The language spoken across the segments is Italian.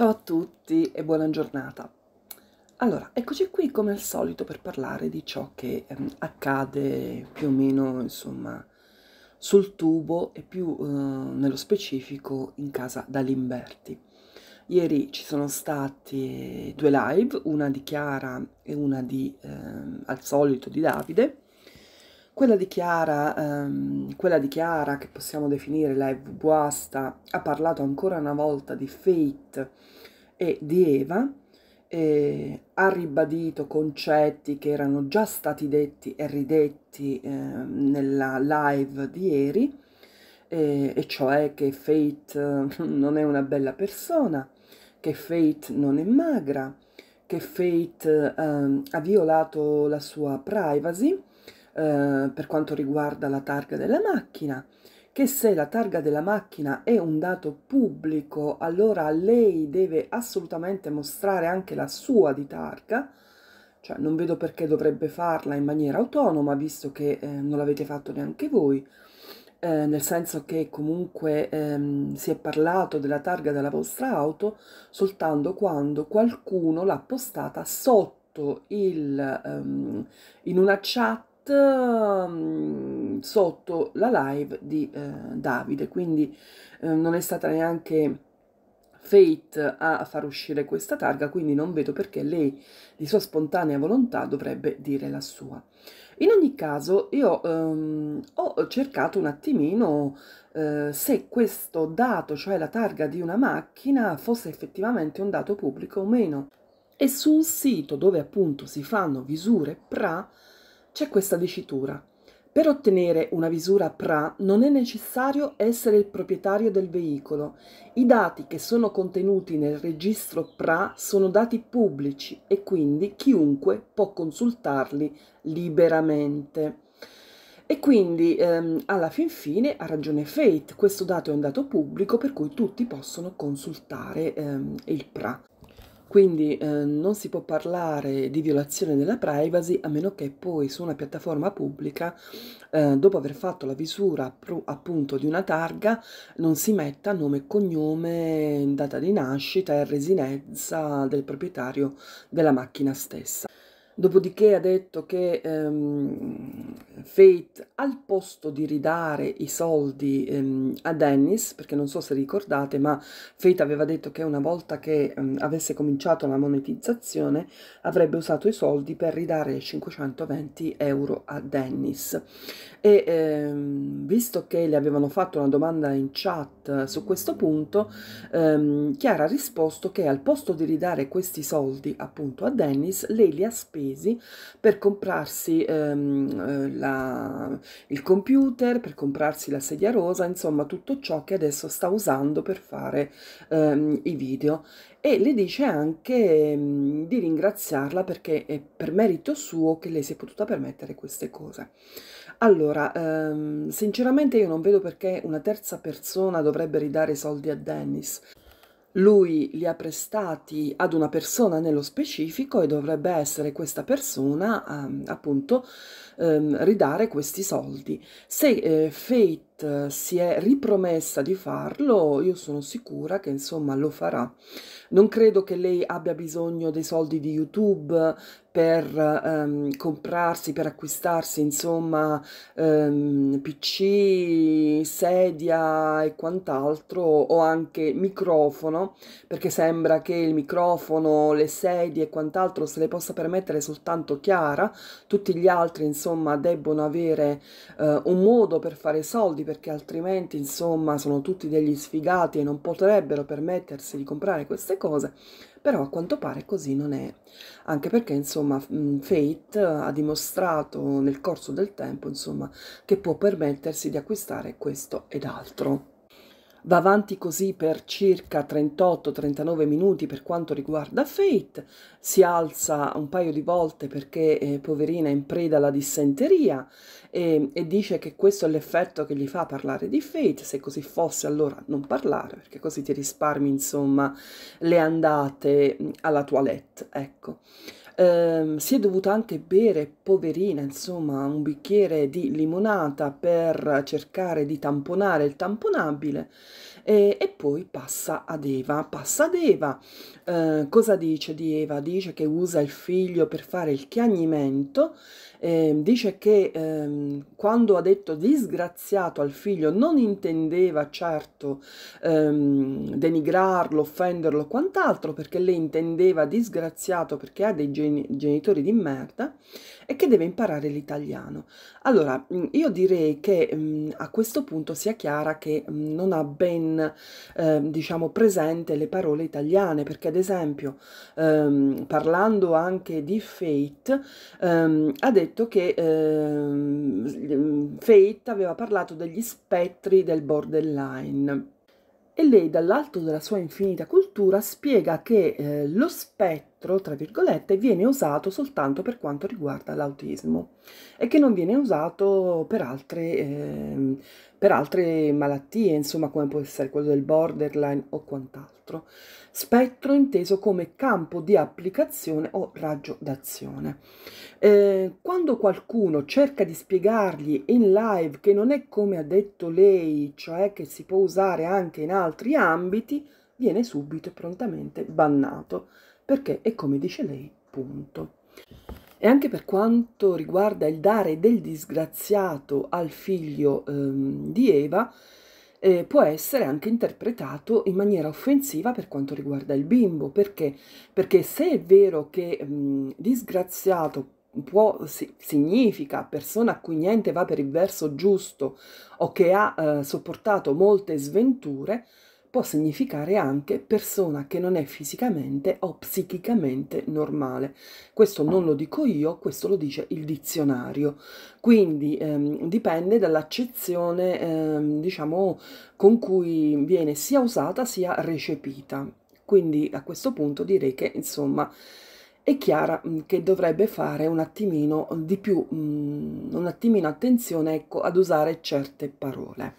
Ciao a tutti e buona giornata. Allora, eccoci qui come al solito per parlare di ciò che ehm, accade più o meno, insomma, sul tubo e più eh, nello specifico in casa Dalimberti. Ieri ci sono stati due live, una di Chiara e una di, ehm, al solito, di Davide, quella di, Chiara, ehm, quella di Chiara, che possiamo definire la Ebuasta, ha parlato ancora una volta di Fate e di Eva, e ha ribadito concetti che erano già stati detti e ridetti eh, nella live di ieri, e, e cioè che Fate ehm, non è una bella persona, che Fate non è magra, che Fate ehm, ha violato la sua privacy, eh, per quanto riguarda la targa della macchina, che se la targa della macchina è un dato pubblico, allora lei deve assolutamente mostrare anche la sua di targa, cioè non vedo perché dovrebbe farla in maniera autonoma, visto che eh, non l'avete fatto neanche voi. Eh, nel senso che comunque ehm, si è parlato della targa della vostra auto soltanto quando qualcuno l'ha postata sotto il, ehm, in una chat Mm, sotto la live di eh, Davide, quindi eh, non è stata neanche Fate a far uscire questa targa, quindi non vedo perché lei di sua spontanea volontà dovrebbe dire la sua. In ogni caso, io um, ho cercato un attimino uh, se questo dato, cioè la targa di una macchina, fosse effettivamente un dato pubblico o meno. E su un sito dove appunto si fanno visure PRA, c'è questa dicitura. Per ottenere una visura PRA non è necessario essere il proprietario del veicolo. I dati che sono contenuti nel registro PRA sono dati pubblici e quindi chiunque può consultarli liberamente. E quindi ehm, alla fin fine ha ragione Fate, questo dato è un dato pubblico per cui tutti possono consultare ehm, il PRA. Quindi eh, non si può parlare di violazione della privacy a meno che poi su una piattaforma pubblica, eh, dopo aver fatto la visura pr- appunto di una targa, non si metta nome, e cognome, data di nascita e residenza del proprietario della macchina stessa. Dopodiché ha detto che um, Fate, al posto di ridare i soldi um, a Dennis, perché non so se ricordate, ma Fate aveva detto che una volta che um, avesse cominciato la monetizzazione avrebbe usato i soldi per ridare 520 euro a Dennis. E visto che le avevano fatto una domanda in chat su questo punto, Chiara ha risposto che al posto di ridare questi soldi appunto a Dennis, lei li ha spesi paesi per comprarsi ehm, eh, la, il computer, per comprarsi la sedia rosa, insomma tutto ciò che adesso sta usando per fare ehm, i video e le dice anche ehm, di ringraziarla perché è per merito suo che lei si è potuta permettere queste cose. Allora, ehm, sinceramente io non vedo perché una terza persona dovrebbe ridare soldi a Dennis lui li ha prestati ad una persona nello specifico e dovrebbe essere questa persona a, appunto ehm, ridare questi soldi. Se eh, Fate eh, si è ripromessa di farlo, io sono sicura che insomma lo farà. Non credo che lei abbia bisogno dei soldi di YouTube per ehm, comprarsi, per acquistarsi, insomma, ehm, PC, sedia e quant'altro, o anche microfono, perché sembra che il microfono, le sedie e quant'altro se le possa permettere soltanto Chiara, tutti gli altri, insomma, debbono avere eh, un modo per fare soldi, perché altrimenti insomma sono tutti degli sfigati e non potrebbero permettersi di comprare queste cose, però a quanto pare così non è, anche perché insomma mm, Fate ha dimostrato nel corso del tempo insomma che può permettersi di acquistare questo ed altro va avanti così per circa 38-39 minuti per quanto riguarda Fate, si alza un paio di volte perché eh, poverina è in preda alla dissenteria e, e dice che questo è l'effetto che gli fa parlare di Fate, se così fosse allora non parlare perché così ti risparmi insomma le andate alla toilette, ecco ehm, si è dovuta anche bere, poverina, insomma, un bicchiere di limonata per cercare di tamponare il tamponabile e, e poi passa ad Eva. Passa ad Eva. Eh, cosa dice di Eva? Dice che usa il figlio per fare il chiagnimento, eh, dice che eh, quando ha detto disgraziato al figlio non intendeva certo ehm, denigrarlo, offenderlo, o quant'altro, perché lei intendeva disgraziato perché ha dei geni genitori di merda e che deve imparare l'italiano. Allora, io direi che mh, a questo punto sia chiara che mh, non ha ben non ehm, diciamo presente le parole italiane, perché ad esempio ehm, parlando anche di Fate ehm, ha detto che ehm, mm, Fate aveva parlato degli spettri del borderline e lei dall'alto della sua infinita cultura spiega che eh, lo spettro, tra virgolette, viene usato soltanto per quanto riguarda l'autismo e che non viene usato per altre, eh, per altre malattie, insomma come può essere quello del borderline o quant'altro. Spettro inteso come campo di applicazione o raggio d'azione. Eh, quando qualcuno cerca di spiegargli in live che non è come ha detto lei, cioè che si può usare anche in altri ambiti, viene subito e prontamente bannato, perché è come dice lei, punto. E anche per quanto riguarda il dare del disgraziato al figlio ehm, di Eva, eh, può essere anche interpretato in maniera offensiva per quanto riguarda il bimbo. Perché? Perché se è vero che mh, ehm, disgraziato può, si, significa persona a cui niente va per il verso giusto o che ha eh, sopportato molte sventure, può significare anche persona che non è fisicamente o psichicamente normale. Questo non lo dico io, questo lo dice il dizionario. Quindi ehm, dipende dall'accezione ehm, diciamo, con cui viene sia usata sia recepita. Quindi a questo punto direi che insomma è chiara mm, che dovrebbe fare un attimino di più, mm, un attimino attenzione ecco, ad usare certe parole.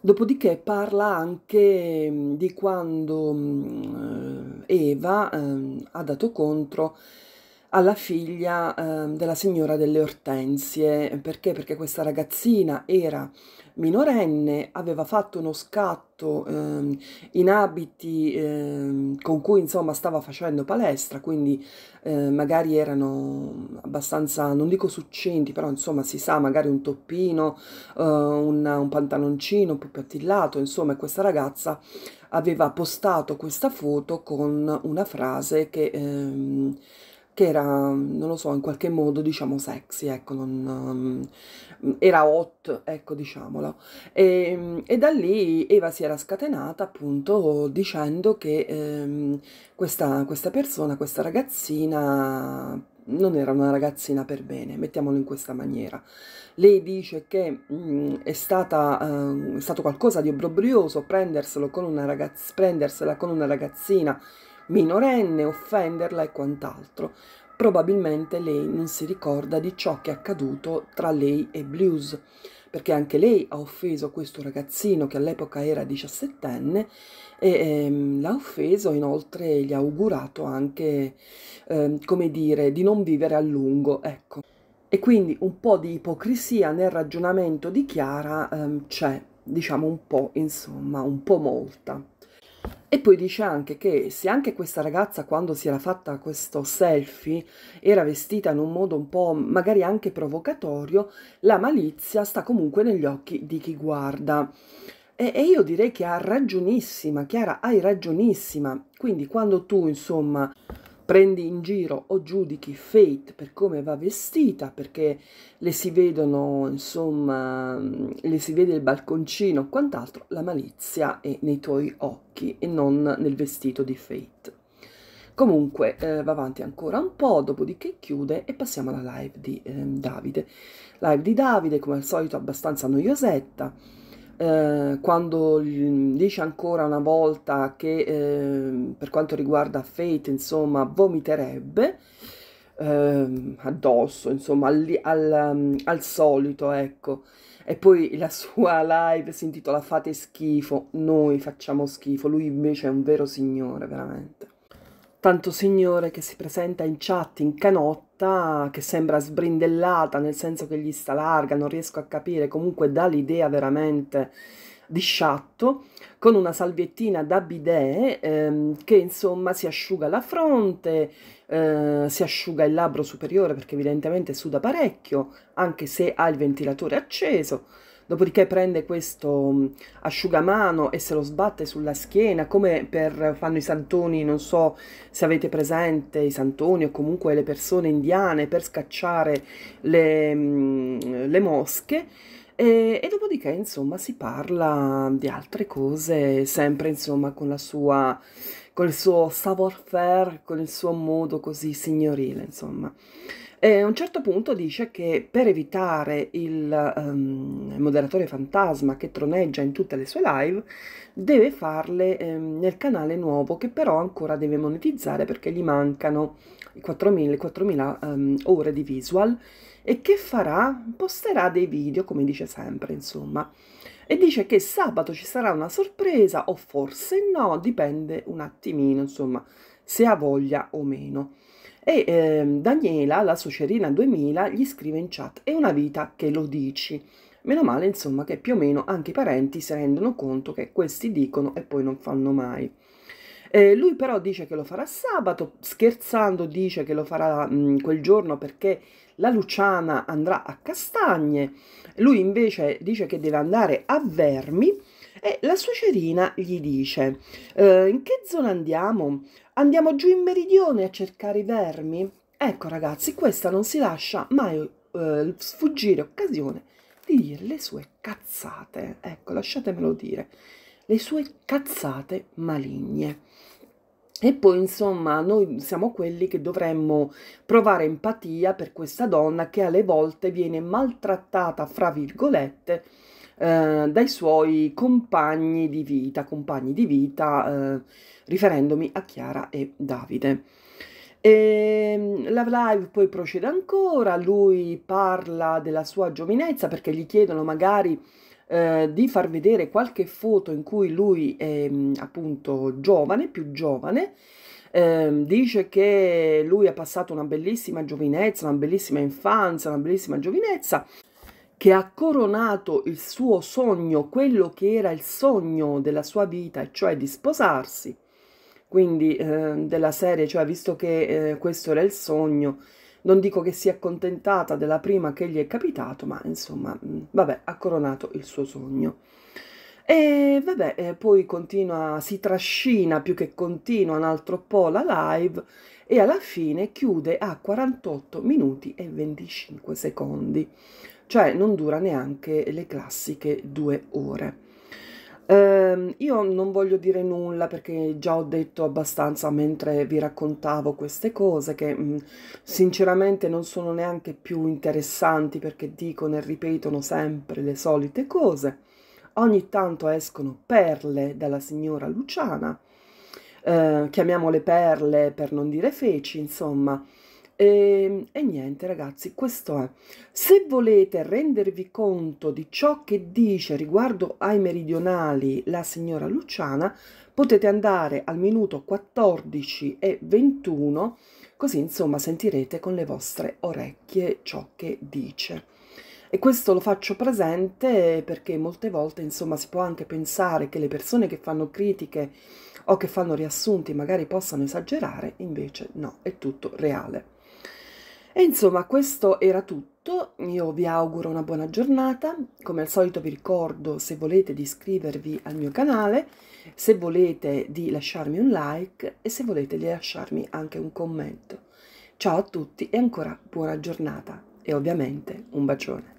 Dopodiché parla anche mm, di quando Eva ehm, ha dato contro alla figlia ehm, della signora delle Ortensie, perché? Perché questa ragazzina era minorenne aveva fatto uno scatto eh, in abiti eh, con cui insomma stava facendo palestra, quindi eh, magari erano abbastanza, non dico succinti, però insomma si sa, magari un toppino, eh, un, un pantaloncino un po' più attillato, insomma questa ragazza aveva postato questa foto con una frase che... Ehm, che era, non lo so, in qualche modo, diciamo, sexy, ecco, non, um, era hot, ecco, diciamolo. E, ehm, e, da lì Eva si era scatenata appunto dicendo che ehm, questa, questa persona, questa ragazzina non era una ragazzina per bene, mettiamolo in questa maniera. Lei dice che mh, mm, è, stata, uh, è stato qualcosa di obbrobrioso prenderselo con una ragazz- prendersela con una ragazzina minorenne, offenderla e quant'altro. Probabilmente lei non si ricorda di ciò che è accaduto tra lei e Blues, perché anche lei ha offeso questo ragazzino che all'epoca era diciassettenne e ehm, l'ha offeso, inoltre gli ha augurato anche, ehm, come dire, di non vivere a lungo, ecco. E quindi un po' di ipocrisia nel ragionamento di Chiara ehm, c'è, diciamo un po', insomma, un po' molta. E poi dice anche che se anche questa ragazza quando si era fatta questo selfie era vestita in un modo un po' magari anche provocatorio, la malizia sta comunque negli occhi di chi guarda. E, e io direi che ha ragionissima, Chiara, hai ragionissima. Quindi quando tu, insomma, prendi in giro o giudichi Fate per come va vestita, perché le si vedono, insomma, le si vede il balconcino o quant'altro, la malizia è nei tuoi occhi e non nel vestito di Fate. Comunque eh, va avanti ancora un po', dopodiché chiude e passiamo alla live di eh, Davide. Live di Davide, come al solito, abbastanza noiosetta eh, quando dice ancora una volta che eh, per quanto riguarda Fate, insomma, vomiterebbe eh, addosso, insomma, al, al, ehm, al solito, ecco. E poi la sua live si intitola Fate schifo, noi facciamo schifo, lui invece è un vero signore, veramente tanto signore che si presenta in chat in canotta, che sembra sbrindellata, nel senso che gli sta larga, non riesco a capire, comunque dà l'idea veramente di sciatto, con una salviettina da bidet ehm, che insomma si asciuga la fronte, eh, si asciuga il labbro superiore perché evidentemente suda parecchio, anche se ha il ventilatore acceso, Dopodiché prende questo mm, asciugamano e se lo sbatte sulla schiena, come per, fanno i santoni, non so se avete presente i santoni o comunque le persone indiane per scacciare le, mm, le mosche. E, e, dopodiché, insomma, si parla di altre cose, sempre, insomma, con la sua col suo savoir faire, con il suo modo così signorile, insomma. E a un certo punto dice che per evitare il um, moderatore fantasma che troneggia in tutte le sue live, deve farle um, nel canale nuovo che però ancora deve monetizzare perché gli mancano i 4.000, 4000 um, ore di visual e che farà? Posterà dei video come dice sempre insomma e dice che sabato ci sarà una sorpresa o forse no, dipende un attimino insomma se ha voglia o meno. E eh, Daniela, la sucerina 2000, gli scrive in chat, è una vita che lo dici. Meno male, insomma, che più o meno anche i parenti si rendono conto che questi dicono e poi non fanno mai. Eh, lui però dice che lo farà sabato, scherzando dice che lo farà mh, quel giorno perché la Luciana andrà a Castagne, lui invece dice che deve andare a Vermi e eh, la suocerina gli dice, eh, in che zona andiamo? Andiamo giù in meridione a cercare i vermi? Ecco ragazzi, questa non si lascia mai eh, sfuggire occasione di dire le sue cazzate. Ecco, lasciatemelo dire, le sue cazzate maligne. E poi, insomma, noi siamo quelli che dovremmo provare empatia per questa donna che alle volte viene maltrattata, fra virgolette, eh, dai suoi compagni di vita, compagni di vita, eh, riferendomi a Chiara e Davide. Ehm, e la live poi procede ancora, lui parla della sua giovinezza perché gli chiedono magari eh, di far vedere qualche foto in cui lui è mm, appunto giovane, più giovane. Eh, dice che lui ha passato una bellissima giovinezza, una bellissima infanzia, una bellissima giovinezza che ha coronato il suo sogno, quello che era il sogno della sua vita, cioè di sposarsi. Quindi eh, della serie, cioè visto che eh, questo era il sogno, non dico che si è accontentata della prima che gli è capitato, ma insomma, vabbè, ha coronato il suo sogno. E vabbè, eh, poi continua, si trascina più che continua un altro po' la live e alla fine chiude a 48 minuti e 25 secondi, cioè non dura neanche le classiche due ore. Eh, io non voglio dire nulla perché già ho detto abbastanza mentre vi raccontavo queste cose che mh, mm, sinceramente non sono neanche più interessanti perché dicono e ripetono sempre le solite cose ogni tanto escono perle dalla signora Luciana, eh, chiamiamole perle per non dire feci, insomma. E, ehm, e niente ragazzi, questo è. Se volete rendervi conto di ciò che dice riguardo ai meridionali la signora Luciana, potete andare al minuto 14 e 21, così insomma sentirete con le vostre orecchie ciò che dice. E questo lo faccio presente perché molte volte, insomma, si può anche pensare che le persone che fanno critiche o che fanno riassunti magari possano esagerare, invece no, è tutto reale. E insomma, questo era tutto. Io vi auguro una buona giornata. Come al solito vi ricordo se volete di iscrivervi al mio canale, se volete di lasciarmi un like e se volete di lasciarmi anche un commento. Ciao a tutti e ancora buona giornata e ovviamente un bacione.